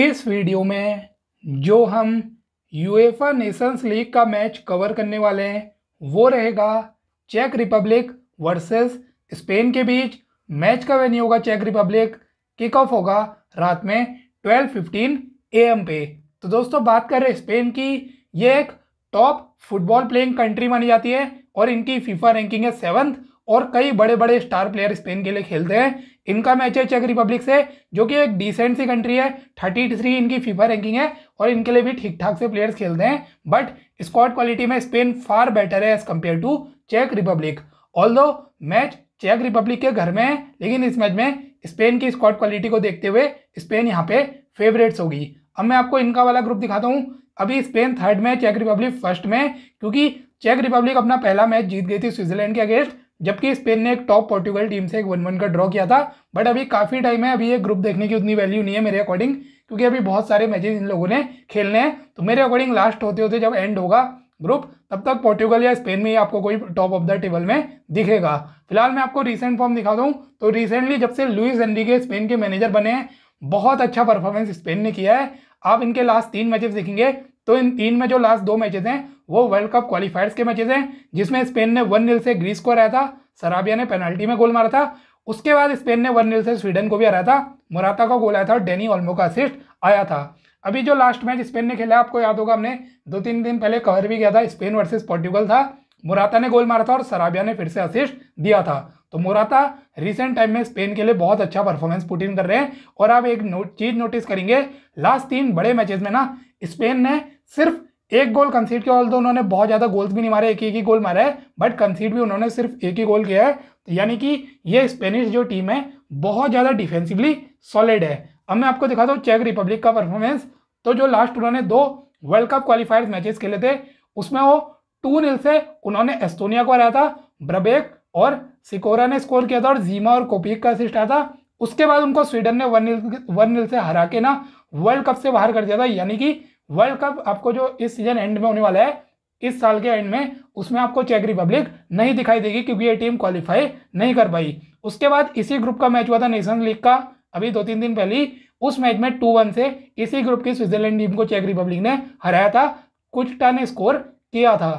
इस वीडियो में जो हम यूएफा नेशंस लीग का मैच कवर करने वाले हैं वो रहेगा चेक रिपब्लिक वर्सेस स्पेन के बीच मैच का वेन्यू होगा चेक रिपब्लिक किक ऑफ होगा रात में ट्वेल्व फिफ्टीन ए एम पे तो दोस्तों बात कर रहे हैं स्पेन की ये एक टॉप फुटबॉल प्लेइंग कंट्री मानी जाती है और इनकी फीफा रैंकिंग है सेवन्थ और कई बड़े बड़े स्टार प्लेयर स्पेन के लिए खेलते हैं इनका मैच है चेक रिपब्लिक से जो कि एक डिसेंट सी कंट्री है थर्टी थ्री इनकी फीफा रैंकिंग है और इनके लिए भी ठीक ठाक से प्लेयर्स खेलते हैं बट स्क्वाड क्वालिटी में स्पेन फार बेटर है एज कम्पेयर टू चेक रिपब्लिक ऑल मैच चेक रिपब्लिक के घर में है लेकिन इस मैच में स्पेन की स्क्वाड क्वालिटी को देखते हुए स्पेन यहाँ पे फेवरेट्स होगी अब मैं आपको इनका वाला ग्रुप दिखाता हूँ अभी स्पेन थर्ड में चेक रिपब्लिक फर्स्ट में क्योंकि चेक रिपब्लिक अपना पहला मैच जीत गई थी स्विट्जरलैंड के अगेंस्ट जबकि स्पेन ने एक टॉप पोर्टुगल टीम से एक वन वन का ड्रॉ किया था बट अभी काफ़ी टाइम है अभी ये ग्रुप देखने की उतनी वैल्यू नहीं है मेरे अकॉर्डिंग क्योंकि अभी बहुत सारे मैचेज इन लोगों ने खेलने हैं तो मेरे अकॉर्डिंग लास्ट होते होते जब एंड होगा ग्रुप तब तक पोर्टुगल या स्पेन में ही आपको कोई टॉप ऑफ द टेबल में दिखेगा फिलहाल मैं आपको रिसेंट फॉर्म दिखा दूँ तो रिसेंटली जब से लुइस एनरी के स्पेन के मैनेजर बने हैं बहुत अच्छा परफॉर्मेंस स्पेन ने किया है आप इनके लास्ट तीन मैचेस देखेंगे तो इन तीन में जो लास्ट दो मैचेज हैं वो वर्ल्ड कप क्वालिफायर्स के मैचेज हैं जिसमें स्पेन ने वन नील से ग्रीस को हराया था सराबिया ने पेनल्टी में गोल मारा था उसके बाद स्पेन ने वन नील से स्वीडन को भी हराया था मुराता का गोल आया था और डेनी ऑल्मो का असिस्ट आया था अभी जो लास्ट मैच स्पेन ने खेला आपको याद होगा हमने दो तीन दिन पहले कवर भी किया था स्पेन वर्सेज पोर्टुगल था मोराता ने गोल मारा था और सराबिया ने फिर से असिस्ट दिया था तो मोराता रिसेंट टाइम में स्पेन के लिए बहुत अच्छा परफॉर्मेंस पुट इन कर रहे हैं और आप एक नो, चीज नोटिस करेंगे लास्ट तीन बड़े मैचेस में ना स्पेन ने सिर्फ एक गोल कंसीड किया तो उन्होंने बहुत ज़्यादा गोल्स भी नहीं मारे एक एक ही गोल मारा है बट कंसीड भी उन्होंने सिर्फ एक ही गोल किया है तो यानी कि ये स्पेनिश जो टीम है बहुत ज़्यादा डिफेंसिवली सॉलिड है अब मैं आपको दिखाता हूँ चेक रिपब्लिक का परफॉर्मेंस तो जो लास्ट उन्होंने दो वर्ल्ड कप क्वालिफायर मैचेस खेले थे उसमें वो टू नील से उन्होंने एस्तोनिया को हराया था ब्रबेक और सिकोरा ने स्कोर किया था और जीमा और कोपिक का असिस्ट आया था उसके बाद उनको स्वीडन ने वन वन नील से हरा के ना वर्ल्ड कप से बाहर कर दिया था यानी कि वर्ल्ड कप आपको जो इस सीजन एंड में होने वाला है इस साल के एंड में उसमें आपको चेक रिपब्लिक नहीं दिखाई देगी क्योंकि ये टीम क्वालिफाई नहीं कर पाई उसके बाद इसी ग्रुप का मैच हुआ था नेशन लीग का अभी दो तीन दिन पहले उस मैच में टू वन से इसी ग्रुप की स्विट्जरलैंड टीम को चेक रिपब्लिक ने हराया था कुछ टन स्कोर किया था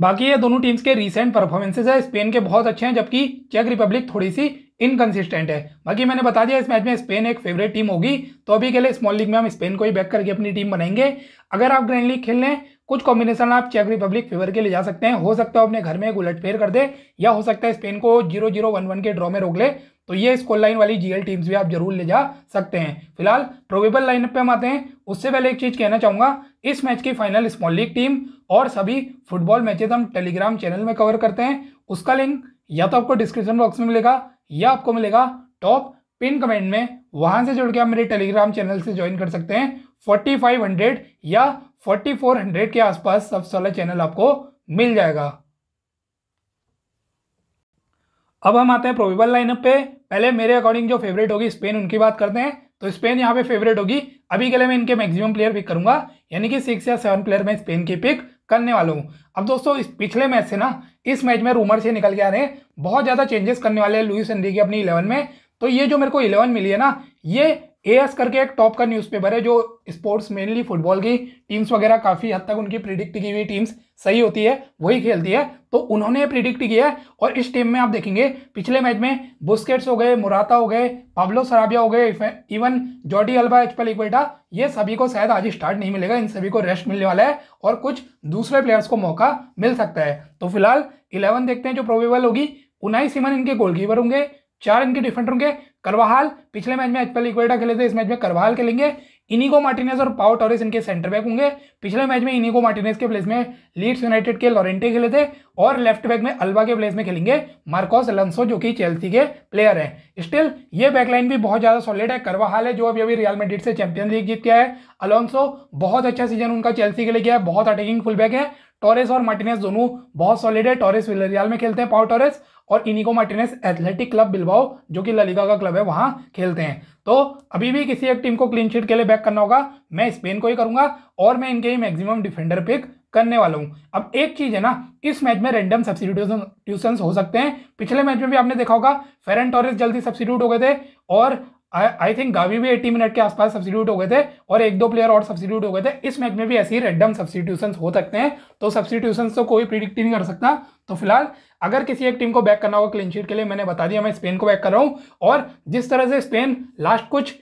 बाकी ये दोनों टीम्स के रीसेंट परफॉर्मेंसेज है स्पेन के बहुत अच्छे हैं जबकि चेक रिपब्लिक थोड़ी सी इनकंसिस्टेंट है बाकी मैंने बता दिया इस मैच में स्पेन एक फेवरेट टीम होगी तो अभी के लिए स्मॉल लीग में हम स्पेन को ही बैक करके अपनी टीम बनाएंगे अगर आप ग्रैंड लीग खेल लें कुछ कॉम्बिनेशन आप चेक रिपब्लिक फेवर के लिए जा सकते हैं हो सकता है अपने घर में एक उलटफेर कर दे या हो सकता है स्पेन को जीरो जीरो वन वन के ड्रॉ में रोक ले तो ये स्कोर लाइन वाली जीएल टीम्स भी आप जरूर ले जा सकते हैं फिलहाल प्रोबेबल लाइनअप पे हम आते हैं उससे पहले एक चीज़ कहना चाहूंगा इस मैच की फाइनल स्मॉल लीग टीम और सभी फुटबॉल मैचेज हम टेलीग्राम चैनल में कवर करते हैं उसका लिंक या तो आपको डिस्क्रिप्शन बॉक्स में मिलेगा यह आपको मिलेगा टॉप पिन कमेंट में वहां से जुड़ के आप मेरे टेलीग्राम चैनल से ज्वाइन कर सकते हैं 4500 या 4400 के आसपास सबसे वाला चैनल आपको मिल जाएगा अब हम आते हैं प्रोबेबल लाइनअप पे पहले मेरे अकॉर्डिंग जो फेवरेट होगी स्पेन उनकी बात करते हैं तो स्पेन यहाँ पे फेवरेट होगी अभी के लिए मैं इनके मैक्सिमम प्लेयर पिक करूंगा यानी कि सिक्स या सेवन प्लेयर में स्पेन की पिक करने वाला हूँ अब दोस्तों इस पिछले मैच से ना इस मैच में रूमर से निकल के आ रहे हैं बहुत ज़्यादा चेंजेस करने वाले हैं लुइस एनरी की अपनी इलेवन में तो ये जो मेरे को इलेवन मिली है ना ये एएस करके एक टॉप का न्यूज़पेपर है जो स्पोर्ट्स मेनली फुटबॉल की टीम्स वगैरह काफ़ी हद तक उनकी प्रिडिक्ट की हुई टीम्स सही होती है वही खेलती है तो उन्होंने प्रिडिक्ट किया है और इस टीम में आप देखेंगे पिछले मैच में बुस्केट्स हो गए मुराता हो गए पाब्लो सराबिया हो गए even Jordi Alba Azpilicueta ये सभी को शायद आज स्टार्ट नहीं मिलेगा इन सभी को रेस्ट मिलने वाला है और कुछ दूसरे प्लेयर्स को मौका मिल सकता है तो फिलहाल इलेवन देखते हैं जो प्रोवेबल होगी उनाई सिमन इनके गोलकीपर होंगे चार इनके डिफेंडर होंगे करवाहाल पिछले मैच में एचपल इक्वेटा खेले थे इस मैच में करवाहाल खेलेंगे इनिगो मार्टिनेस और पाओ टॉरिस इनके सेंटर बैक होंगे पिछले मैच में इनिगो मार्टिनेस के प्लेस में लीड्स यूनाइटेड के लॉरेंटे खेले थे और लेफ्ट बैक में अल्बा के प्लेस में खेलेंगे मार्कोस लंसो जो कि चेल्सी के प्लेयर है स्टिल ये बैकलाइन भी बहुत ज़्यादा सॉलिड है करवाहाल है जो अभी अभी रियल मेडिट से चैंपियन लीग जीत गया है अलोंसो बहुत अच्छा सीजन उनका चेल्सी के लिए गया है बहुत अटैकिंग फुल बैक है टॉरेस और मार्टिनेस दोनों बहुत सॉलिड है टॉरेस विलरियाल में खेलते हैं पाओ टॉरेस और Inigo Martinez Athletic Club Bilbao जो कि ललिका का क्लब है वहां खेलते हैं तो अभी भी किसी एक टीम को क्लीन शीट के लिए बैक करना होगा मैं स्पेन को ही करूंगा और मैं इनके ही मैक्सिमम डिफेंडर पिक करने वाला हूं अब एक चीज है ना इस मैच में रैंडम सब्सिट्यूशन हो सकते हैं पिछले मैच में भी आपने देखा होगा फेरन टॉरेस जल्दी सब्सिट्यूट हो गए थे और आई थिंक गावी भी एट्टी मिनट के आसपास सब्सिट्यूट हो गए थे और एक दो प्लेयर और सब्सिट्यूट हो गए थे इस मैच में भी ऐसे ही रेडम सब्सिट्यूशन हो सकते हैं तो सब्सिट्यूशन तो कोई प्रिडिक्ट नहीं कर सकता तो फिलहाल अगर किसी एक टीम को बैक करना होगा क्लीन शीट के लिए मैंने बता दिया मैं स्पेन को बैक कर रहा हूँ और जिस तरह से स्पेन लास्ट कुछ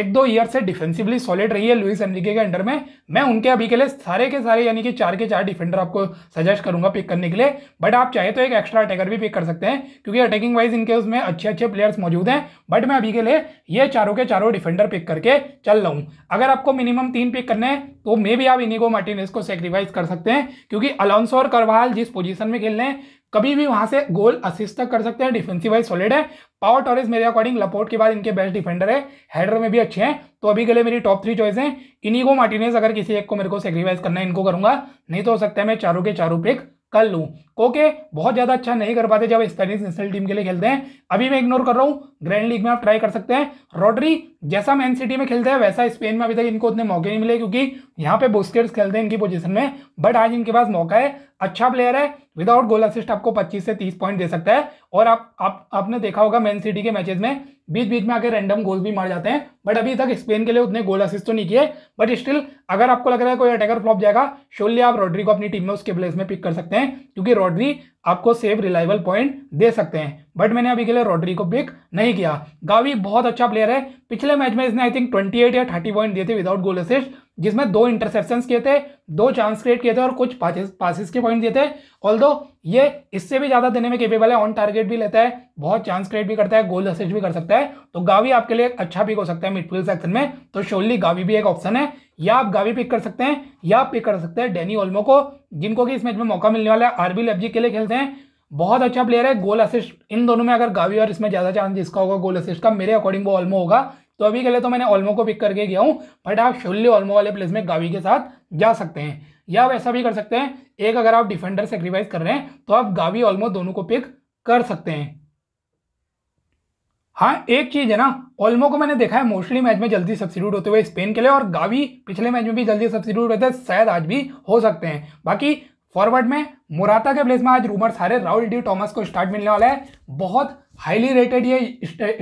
एक दो ईयर से डिफेंसिवली सॉलिड रही है लुइस एनरिके के अंडर में मैं उनके अभी के लिए सारे के सारे यानी कि चार के चार डिफेंडर आपको सजेस्ट करूंगा पिक करने के लिए बट आप चाहे तो एक एक्स्ट्रा अटैकर भी पिक कर सकते हैं क्योंकि अटैकिंग वाइज इनके उसमें अच्छे अच्छे प्लेयर्स मौजूद हैं बट मैं अभी के लिए ये चारों के चारों डिफेंडर पिक करके चल रहा हूँ अगर आपको मिनिमम तीन पिक करने हैं तो मे भी आप इनिगो मार्टिनेस को सेक्रीफाइस कर सकते हैं क्योंकि अलोंसो और करवाल जिस पोजिशन में खेल रहे हैं कभी भी वहां से गोल असिस्ट तक कर सकते हैं डिफेंसिव वाइज सॉलिड है पावर टॉरेस मेरे अकॉर्डिंग लपोर्ट के बाद इनके बेस्ट डिफेंडर है हेडर में भी अच्छे हैं तो अभी के लिए मेरी टॉप थ्री चॉइस है इनिगो मार्टिनेस अगर किसी एक को मेरे को सेक्रीफाइस करना है इनको करूंगा नहीं तो हो सकता है मैं चारों के चारों पिक कर लूँ ओके बहुत ज़्यादा अच्छा नहीं कर पाते जब स्पेनिश नेशनल टीम के लिए खेलते हैं अभी मैं इग्नोर कर रहा हूँ ग्रैंड लीग में आप ट्राई कर सकते हैं रोडरी जैसा मैन सिटी में खेलते हैं वैसा स्पेन में अभी तक इनको उतने मौके नहीं मिले क्योंकि यहाँ पे बुस्केट्स खेलते हैं इनकी पोजीशन में बट आज इनके पास मौका है अच्छा प्लेयर है विदाउट गोल असिस्ट आपको 25 से 30 पॉइंट दे सकता है और आप आप आपने देखा होगा मैन सिटी के मैचेस में बीच बीच में आके रैंडम गोल भी मार जाते हैं बट अभी तक स्पेन के लिए उतने गोल असिस्ट तो नहीं किए बट स्टिल अगर आपको लग रहा है कोई अटैकर फ्लॉप जाएगा शोल्य आप रॉड्री को अपनी टीम में उसके प्लेस में पिक कर सकते हैं क्योंकि रॉड्री आपको सेफ रिलायबल पॉइंट दे सकते हैं बट मैंने अभी के लिए रॉड्री को पिक नहीं किया गावी बहुत अच्छा प्लेयर है पिछले मैच में इसने आई थिंक ट्वेंटी या थर्टी पॉइंट दिए थे विदाउट गोल असिस्ट जिसमें दो इंटरसेप्शन किए थे दो चांस क्रिएट किए थे और कुछ पासिस के पॉइंट दिए थे ऑल ये इससे भी ज़्यादा देने में केपेबल है ऑन टारगेट भी लेता है बहुत चांस क्रिएट भी करता है गोल असिस्ट भी कर सकता है तो गावी आपके लिए अच्छा पिक हो सकता है मिडफील्ड सेक्शन में तो श्योरली गावी भी एक ऑप्शन है या आप गावी पिक कर सकते हैं या आप पिक कर सकते हैं डेनी ओल्मो को जिनको कि इस मैच में मौका मिलने वाला है आरबी लेफ्जी के लिए खेलते हैं बहुत अच्छा प्लेयर है गोल असिस्ट इन दोनों में अगर गावी और इसमें ज़्यादा चांस जिसका होगा गोल असिस्ट का मेरे अकॉर्डिंग वो ऑल्मो होगा तो अभी के लिए तो मैंने ऑलमो को पिक करके गया हूँ बट आप शुल्ले ऑल्मो वाले प्लेस में गावी के साथ जा सकते हैं या आप ऐसा भी कर सकते हैं एक अगर आप डिफेंडर सेक्रीफाइस कर रहे हैं तो आप गावी ऑलमो दोनों को पिक कर सकते हैं हाँ एक चीज़ है ना ऑलमो को मैंने देखा है मोस्टली मैच में जल्दी सब्सिट्यूट होते हुए स्पेन के लिए और गावी पिछले मैच में भी जल्दी सब्सिट्यूट होते हैं शायद आज भी हो सकते हैं बाकी फॉरवर्ड में मोराता के प्लेस में आज रूमर सारे राहुल डी थॉमस को स्टार्ट मिलने वाला है बहुत हाईली रेटेड ये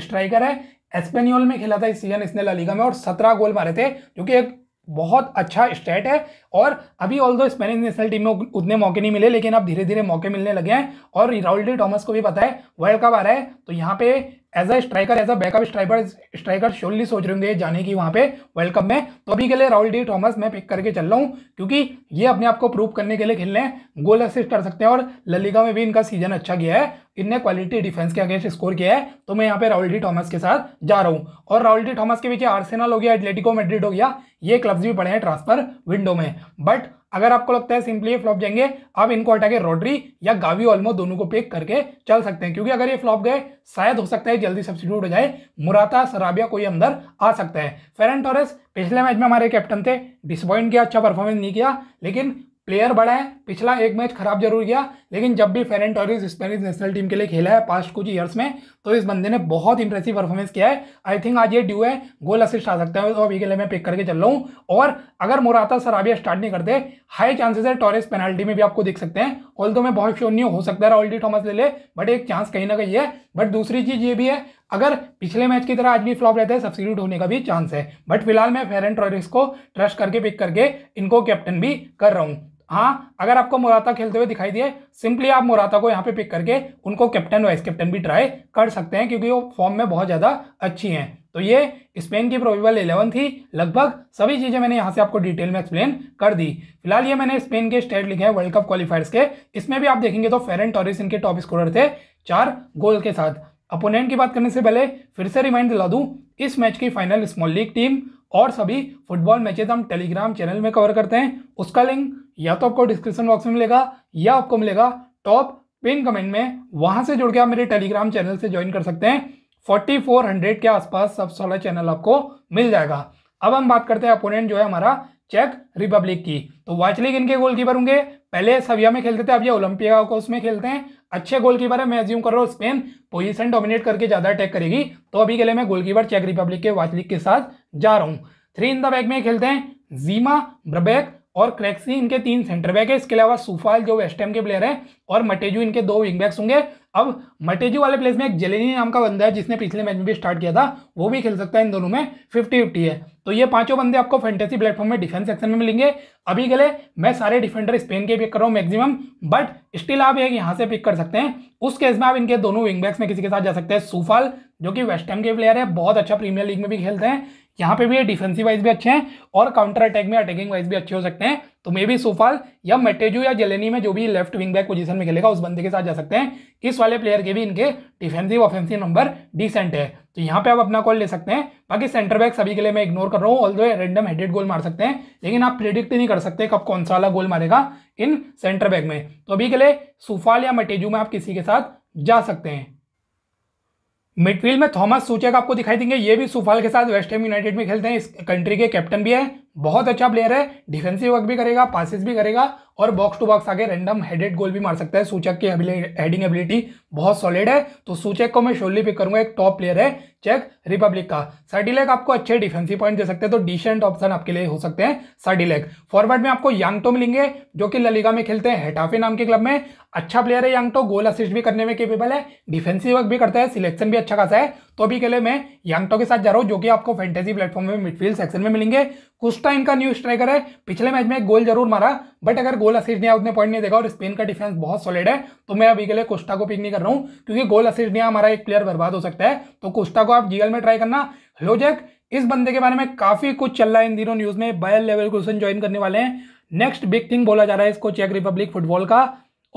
स्ट्राइकर है एस्पेनियोल में खेला था इस सीजन इसने लालीगा में और सत्रह गोल मारे थे जो कि एक बहुत अच्छा स्टेट है और अभी ऑल दो स्पेनिश नेशनल टीम में उतने मौके नहीं मिले लेकिन अब धीरे धीरे मौके मिलने लगे हैं और राहुल डी थॉमस को भी पता है वर्ल्ड कप आ रहा है तो यहाँ पे as a striker as a backup striker striker surely सोच रहे होंगे जाने की वहाँ पे वर्ल्ड कप में तो अभी के लिए राहुल डी थॉमस मैं पिक करके चल रहा हूँ क्योंकि ये अपने आप को प्रूव करने के लिए खेल रहे हैं गोल असिस्ट कर सकते हैं और ललिका में भी इनका सीजन अच्छा गया है इनने क्वालिटी डिफेंस के अगेंस्ट स्कोर किया है तो मैं यहाँ पे राहुल डी थॉमस के साथ जा रहा हूँ और राहुल डी थॉमस के पीछे आर्सेनल हो गया एटलेटिको मेड्रिड हो गया ये क्लब्स भी पड़े हैं ट्रांसफर विंडो में बट अगर आपको लगता है सिंपली ये फ्लॉप जाएंगे आप इनको हटा के रोड्री या गावी ऑलमो दोनों को पेक करके चल सकते हैं क्योंकि अगर ये फ्लॉप गए शायद हो सकता है जल्दी सब्सिट्यूट हो जाए मुराता सराबिया कोई अंदर आ सकता है फेरन टोरेस पिछले मैच में हमारे कैप्टन थे डिसअपॉइंट किया अच्छा परफॉर्मेंस नहीं किया लेकिन प्लेयर बड़ा है पिछला एक मैच खराब जरूर गया लेकिन जब भी Ferran Torres Spanish national team के लिए खेला है पास्ट कुछ ईयर्स में तो इस बंदे ने बहुत इंप्रेसिव परफॉर्मेंस किया है आई थिंक आज ये ड्यू है गोल असिस्ट आ सकता है तो अभी के लिए मैं पिक करके चल रहा हूँ और अगर मोराता सराबिया स्टार्ट नहीं करते हाई चांसेस है टॉरेस पेनल्टी में भी आपको देख सकते हैं ऑल तो मैं बहुत श्योर नहीं हो सकता है ऑलडी थॉमस ले ले बट एक चांस कहीं ना कहीं है बट दूसरी चीज़ ये भी है अगर पिछले मैच की तरह आज भी फ्लॉप रहता है सब्सिट्यूट होने का भी चांस है बट फिलहाल मैं फेरन टॉरेस को ट्रस्ट करके पिक करके इनको कैप्टन भी कर रहा हूँ हाँ अगर आपको मोराता खेलते हुए दिखाई दिए सिंपली आप मोराता को यहाँ पे पिक करके उनको कैप्टन वाइस कैप्टन भी ट्राई कर सकते हैं क्योंकि वो फॉर्म में बहुत ज़्यादा अच्छी हैं तो ये स्पेन की प्रोबेबल इलेवन थी लगभग सभी चीज़ें मैंने यहाँ से आपको डिटेल में एक्सप्लेन कर दी फिलहाल ये मैंने स्पेन के स्टेट लिखे हैं वर्ल्ड कप क्वालिफायर्स के इसमें भी आप देखेंगे तो फेरन टॉरिस इनके टॉप स्कोरर थे चार गोल के साथ अपोनेंट की बात करने से पहले फिर से रिमाइंड दिला दूँ इस मैच की फाइनल स्मॉल लीग टीम और सभी फुटबॉल मैचेस हम टेलीग्राम चैनल में कवर करते हैं उसका लिंक या तो आपको डिस्क्रिप्शन बॉक्स में मिलेगा या आपको मिलेगा टॉप पिन कमेंट में वहां से जुड़ के आप मेरे टेलीग्राम चैनल से ज्वाइन कर सकते हैं 4400 के आसपास सब सोलह चैनल आपको मिल जाएगा अब हम बात करते हैं अपोनेंट जो है हमारा चेक रिपब्लिक की तो वाचलिक इनके गोलकीपर होंगे पहले सविया में खेलते थे अब ये ओलंपिया को उसमें खेलते हैं अच्छे गोलकीपर है मैं एज्यूम कर रहा हूँ स्पेन पोजीशन डोमिनेट करके ज़्यादा अटैक करेगी तो अभी के लिए मैं गोलकीपर चेक रिपब्लिक के वाचलिक के साथ जा रहा हूँ थ्री इन द बैक में खेलते हैं जीमा ब्रबैक और क्रैक्सी इनके तीन सेंटर बैक है इसके अलावा सुफाल जो वेस्ट के प्लेयर हैं और मटेजू इनके दो विंग बैक्स होंगे अब मटेजू वाले प्लेस में एक जेलेनी नाम का बंदा है जिसने पिछले मैच में भी स्टार्ट किया था वो भी खेल सकता है इन दोनों में फिफ्टी फिफ्टी है तो ये पांचों बंदे आपको फैंटेसी प्लेटफॉर्म में डिफेंस सेक्शन में मिलेंगे अभी के लिए मैं सारे डिफेंडर स्पेन के पिक कर रहा हूँ मैक्सिमम बट स्टिल आप एक यहाँ से पिक कर सकते हैं उस केस में आप इनके दोनों विंग बैक्स में किसी के साथ जा सकते हैं सुफाल जो कि वेस्ट के प्लेयर है बहुत अच्छा प्रीमियर लीग में भी खेलते हैं यहाँ पे भी ये डिफेंसिव वाइज भी अच्छे हैं और काउंटर अटैक में अटैकिंग वाइज भी अच्छे हो सकते हैं तो मे बी सोफाल या मेटेजो या जेलेनी में जो भी लेफ्ट विंग बैक पोजीशन में खेलेगा उस बंदे के साथ जा सकते हैं इस वाले प्लेयर के भी इनके डिफेंसिव ऑफेंसिव नंबर डिसेंट है तो यहाँ पे आप अपना कॉल ले सकते हैं बाकी सेंटर बैक सभी के लिए मैं इग्नोर कर रहा हूँ ऑल रेंडम हेडेड गोल मार सकते हैं लेकिन आप प्रिडिक्ट नहीं कर सकते कब कौन सा वाला गोल मारेगा इन सेंटर बैक में तो अभी के लिए सुफाल या मटेजू में आप किसी के साथ जा सकते हैं मिडफील्ड में थॉमस सूचक आपको दिखाई देंगे ये भी सुफाल के साथ वेस्ट यूनाइटेड में खेलते हैं इस कंट्री के कैप्टन भी है बहुत अच्छा प्लेयर है डिफेंसिव वर्क भी करेगा पासिस भी करेगा और बॉक्स टू बॉक्स आगे रैंडम हेडेड गोल भी मार सकता है सूचक की हेडिंग एबिलिटी बहुत सॉलिड है तो सूचक को मैं शोली पिक करूंगा एक टॉप प्लेयर है चेक रिपब्लिक का सर्डिलेक आपको अच्छे डिफेंसिव पॉइंट दे सकते हैं तो डिसेंट ऑप्शन आपके लिए हो सकते हैं सर्डिलेक फॉरवर्ड में आपको यांगटो मिलेंगे जो कि ललिगा में खेलते हैं हेटाफे नाम के क्लब में अच्छा प्लेयर है यांगटो गोल असिस्ट भी करने में केपेबल है डिफेंसिव वर्क भी करता है सिलेक्शन भी अच्छा खासा है तो अभी के लिए मैं यांगटो के साथ जा रहा हूँ जो कि आपको फैंटेसी प्लेटफॉर्म में मिडफील्ड सेक्शन में मिलेंगे कुस्टा इनका न्यू स्ट्राइकर है पिछले मैच में एक गोल जरूर मारा बट अगर गोल असिस्ट नहीं आया उतने पॉइंट नहीं देगा और स्पेन का डिफेंस बहुत सॉलिड है तो मैं अभी के लिए कुस्टा को पिक नहीं कर रहा हूँ क्योंकि गोल असिस्ट नहीं हमारा एक प्लेयर बर्बाद हो सकता है तो कुस्टा को आप जीएल में ट्राई करना लोजेक इस बंदे के बारे में काफी कुछ चल रहा है इन दिनों न्यूज में बायल लेवल क्वेश्चन ज्वाइन करने वाले हैं नेक्स्ट बिग थिंग बोला जा रहा है इसको चेक रिपब्लिक फुटबॉल का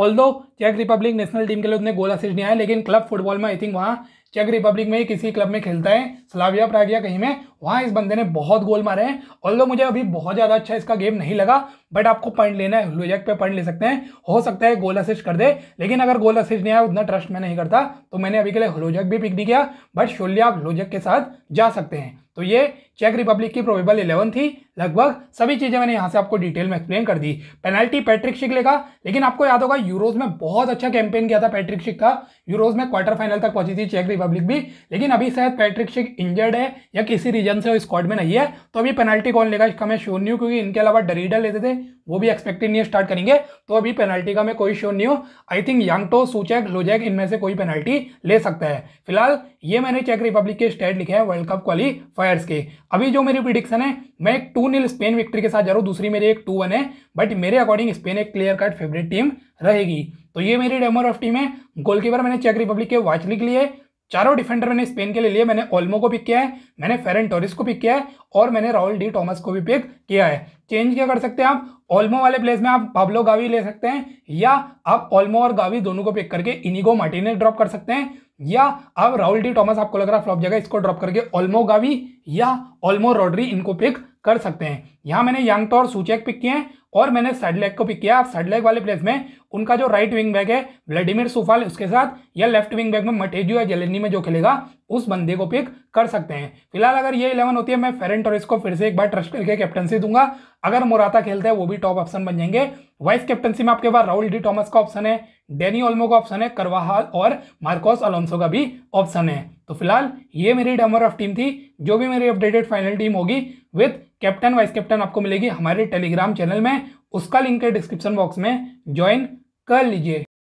ऑल दो चेक रिपब्लिक नेशनल टीम के लिए उतने गोल असिस्ट नहीं आया लेकिन क्लब फुटबॉल में आई थिंक वहाँ चेक रिपब्लिक में ही किसी क्लब में खेलता है स्लाविया प्रागिया कहीं में वहां इस बंदे ने बहुत गोल मारे हैं ऑल मुझे अभी बहुत ज़्यादा अच्छा इसका गेम नहीं लगा बट आपको पॉइंट लेना है लुजक पे पॉइंट ले सकते हैं हो सकता है गोल असिस्ट कर दे लेकिन अगर गोल असिस्ट नहीं आया उतना ट्रस्ट मैं नहीं करता तो मैंने अभी के लिए लोजक भी पिक नहीं किया बट शोल्य आप लोजक के साथ जा सकते हैं तो ये चेक रिपब्लिक की प्रोबेबल इलेवन थी लगभग सभी चीज़ें मैंने यहाँ से आपको डिटेल में एक्सप्लेन कर दी पेनल्टी पैट्रिक शिक लेगा लेकिन आपको याद होगा यूरोज में बहुत अच्छा कैंपेन किया था पैट्रिक शिक का यूरोज में क्वार्टर फाइनल तक पहुंची थी चेक रिपब्लिक भी लेकिन अभी शायद पैट्रिक शिक इंजर्ड है या किसी रीजन रीजन से वो स्क्वाड में नहीं है तो अभी पेनल्टी कौन लेगा इसका मैं श्योर नहीं हूँ क्योंकि इनके अलावा डरीडा लेते थे वो भी एक्सपेक्टेड नहीं है स्टार्ट करेंगे तो अभी पेनल्टी का मैं कोई श्योर नहीं हूँ आई थिंक यांगटो सूचैक लोजैक इनमें से कोई पेनल्टी ले सकता है फिलहाल ये मैंने चेक रिपब्लिक के स्टेट लिखे हैं वर्ल्ड कप क्वालीफायर्स के अभी जो मेरी प्रिडिक्शन है मैं एक टू नील स्पेन विक्ट्री के साथ जा रहा हूँ दूसरी मेरी एक टू वन है बट मेरे अकॉर्डिंग स्पेन एक क्लियर कट फेवरेट टीम रहेगी तो ये मेरी डेमोर ऑफ टीम है गोलकीपर मैंने चेक रिपब्लिक के वाचली के लिए चारों डिफेंडर मैंने स्पेन के लिए लिए मैंने ओल्मो को पिक किया है मैंने फेरन टोरिस को पिक किया है और मैंने राहुल डी टॉमस को भी पिक किया है चेंज क्या कर सकते हैं आप ओल्मो वाले प्लेस में आप पाब्लो गावी ले सकते हैं या आप ओल्मो और गावी दोनों को पिक करके इनिगो मार्टिनेस ड्रॉप कर सकते हैं या अब राहुल डी टॉमस आपको लग रहा है फ्लॉप जगह इसको ड्रॉप करके ओल्मो गावी या ओल्मो रॉड्री इनको पिक कर सकते हैं यहाँ मैंने यांगटो और सूचेक पिक किए हैं और मैंने सैडलैक को पिक किया आप वाले प्लेस में उनका जो राइट विंग बैग है व्लेडिमिर सुफाल उसके साथ या लेफ्ट विंग बैग में मटेजू या जलेनी में जो खेलेगा उस बंदे को पिक कर सकते हैं फिलहाल अगर ये इलेवन होती है मैं फेरन टोरिस को फिर से एक बार ट्रस्ट करके कैप्टनसी दूंगा अगर मोराता खेलता है वो भी टॉप ऑप्शन बन जाएंगे वाइस कैप्टनसी में आपके पास राहुल डी टॉमस का ऑप्शन है डेनी ओल्मो का ऑप्शन है करवाहाल और मार्कोस अलोंसो का भी ऑप्शन है तो फिलहाल ये मेरी डमर ऑफ टीम थी जो भी मेरी अपडेटेड फाइनल टीम होगी विथ कैप्टन वाइस कैप्टन आपको मिलेगी हमारे टेलीग्राम चैनल में उसका लिंक है डिस्क्रिप्शन बॉक्स में ज्वाइन कर लीजिए